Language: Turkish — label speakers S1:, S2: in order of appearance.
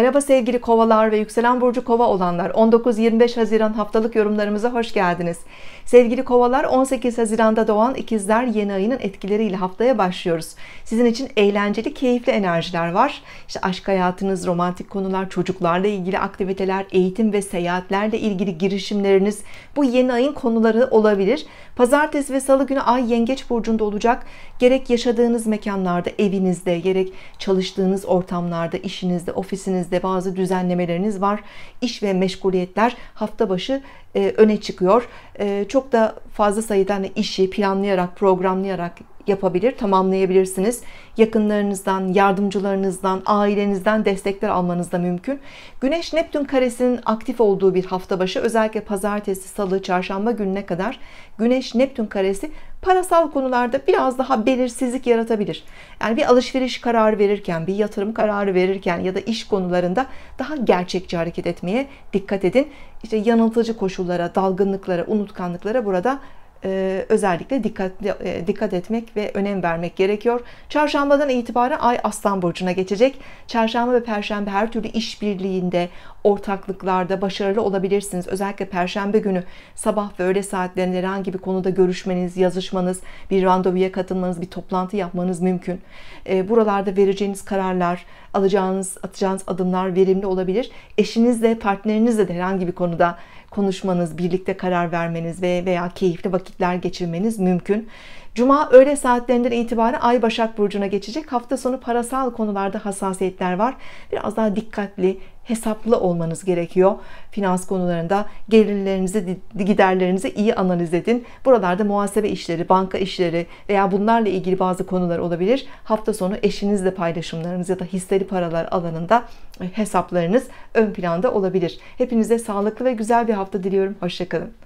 S1: Merhaba sevgili kovalar ve yükselen burcu kova olanlar 19-25 Haziran haftalık yorumlarımıza hoş geldiniz sevgili kovalar 18 Haziran'da doğan ikizler yeni ayının etkileriyle haftaya başlıyoruz sizin için eğlenceli keyifli enerjiler var İşte aşk hayatınız romantik konular çocuklarla ilgili aktiviteler eğitim ve seyahatlerle ilgili girişimleriniz bu yeni ayın konuları olabilir pazartesi ve salı günü ay yengeç burcunda olacak gerek yaşadığınız mekanlarda evinizde gerek çalıştığınız ortamlarda işinizde ofisinizde Listenizde bazı düzenlemeleriniz var. İş ve meşguliyetler hafta başı e, öne çıkıyor. E, çok da fazla sayıda hani işi planlayarak, programlayarak yapabilir, tamamlayabilirsiniz. Yakınlarınızdan, yardımcılarınızdan, ailenizden destekler almanız da mümkün. Güneş Neptün karesinin aktif olduğu bir hafta başı özellikle pazartesi, salı, çarşamba gününe kadar Güneş Neptün karesi parasal konularda biraz daha belirsizlik yaratabilir. Yani bir alışveriş kararı verirken, bir yatırım kararı verirken ya da iş konularında daha gerçekçi hareket etmeye dikkat edin. İşte yanıltıcı koşullara, dalgınlıklara, unutkanlıklara burada ee, özellikle dikkat e, dikkat etmek ve önem vermek gerekiyor. Çarşambadan itibaren Ay Aslan burcuna geçecek. Çarşamba ve Perşembe her türlü işbirliğinde, ortaklıklarda başarılı olabilirsiniz. Özellikle Perşembe günü sabah ve öğle saatlerinde herhangi bir konuda görüşmeniz, yazışmanız, bir randevuya katılmanız, bir toplantı yapmanız mümkün. Ee, buralarda vereceğiniz kararlar, alacağınız, atacağınız adımlar verimli olabilir. Eşinizle, partnerinizle de herhangi bir konuda konuşmanız, birlikte karar vermeniz ve veya keyifli vakit vakitler geçirmeniz mümkün. Cuma öğle saatlerinden itibaren Ay Başak Burcu'na geçecek. Hafta sonu parasal konularda hassasiyetler var. Biraz daha dikkatli, hesaplı olmanız gerekiyor. Finans konularında gelirlerinizi, giderlerinizi iyi analiz edin. Buralarda muhasebe işleri, banka işleri veya bunlarla ilgili bazı konular olabilir. Hafta sonu eşinizle paylaşımlarınız ya da hisseli paralar alanında e, hesaplarınız ön planda olabilir. Hepinize sağlıklı ve güzel bir hafta diliyorum. Hoşçakalın.